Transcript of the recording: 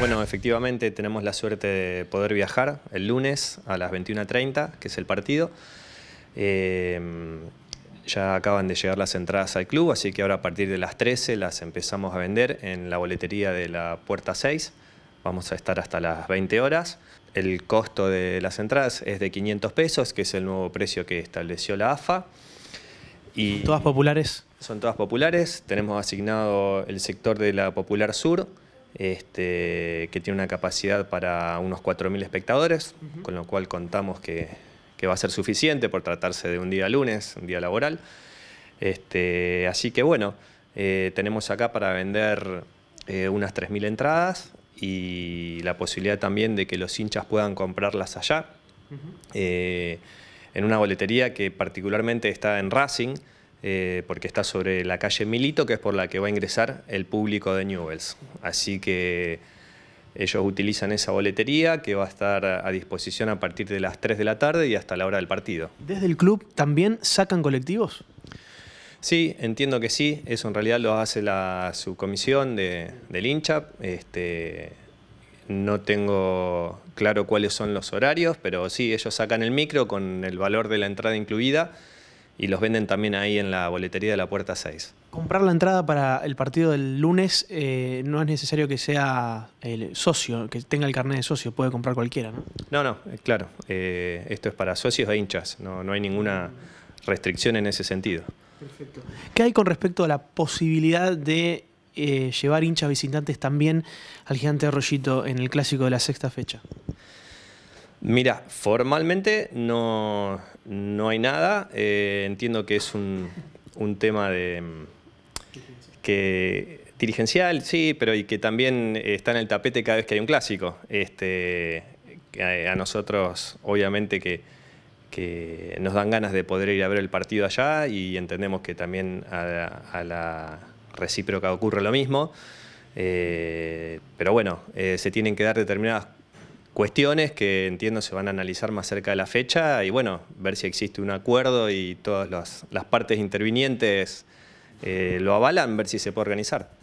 Bueno, efectivamente tenemos la suerte de poder viajar el lunes a las 21.30, que es el partido. Em, ya acaban de llegar las entradas al club, así que ahora a partir de las 13 las empezamos a vender en la boletería de la Puerta 6. Vamos a estar hasta las 20 horas. El costo de las entradas es de 500 pesos, que es el nuevo precio que estableció la AFA. Y ¿Todas populares? Son todas populares. Tenemos asignado el sector de la Popular Sur este, que tiene una capacidad para unos 4.000 espectadores, con lo cual contamos que, va a ser suficiente por tratarse de un día lunes, un día laboral. Este, así que bueno, eh, tenemos acá para vender eh, unas 3.000 entradas y la posibilidad también de que los hinchas puedan comprarlas allá, eh, en una boletería que particularmente está en Racing. Eh, porque está sobre la calle Milito, que es por la que va a ingresar el público de Newells. Así que ellos utilizan esa boletería que va a estar a disposición a partir de las 3 de la tarde y hasta la hora del partido. ¿Desde el club también sacan colectivos? Sí, entiendo que sí. Eso en realidad lo hace la subcomisión de, del INCHAP. Este, no tengo claro cuáles son los horarios, pero sí, ellos sacan el micro con el valor de la entrada incluida y los venden también ahí en la boletería de la puerta 6. Comprar la entrada para el partido del lunes eh, no es necesario que sea el socio, que tenga el carnet de socio, puede comprar cualquiera, ¿no? No, no, eh, claro. Eh, esto es para socios e hinchas, no, hay ninguna restricción en ese sentido. Perfecto. ¿Qué hay con respecto a la posibilidad de llevar hinchas visitantes también al gigante Rollito en el clásico de la sexta fecha? Mira, formalmente no, hay nada. Eh, entiendo que es un, tema de mm, que dirigencial, sí, pero y que también está en el tapete cada vez que hay un clásico. Este, a nosotros, obviamente, que, que nos dan ganas de poder ir a ver el partido allá y entendemos que también a la, recíproca ocurre lo mismo. Eh, pero bueno, eh, se tienen que dar determinadas cuestiones que entiendo se van a analizar más cerca de la fecha y bueno, ver si existe un acuerdo y todas las, partes intervinientes eh, lo avalan, ver si se puede organizar.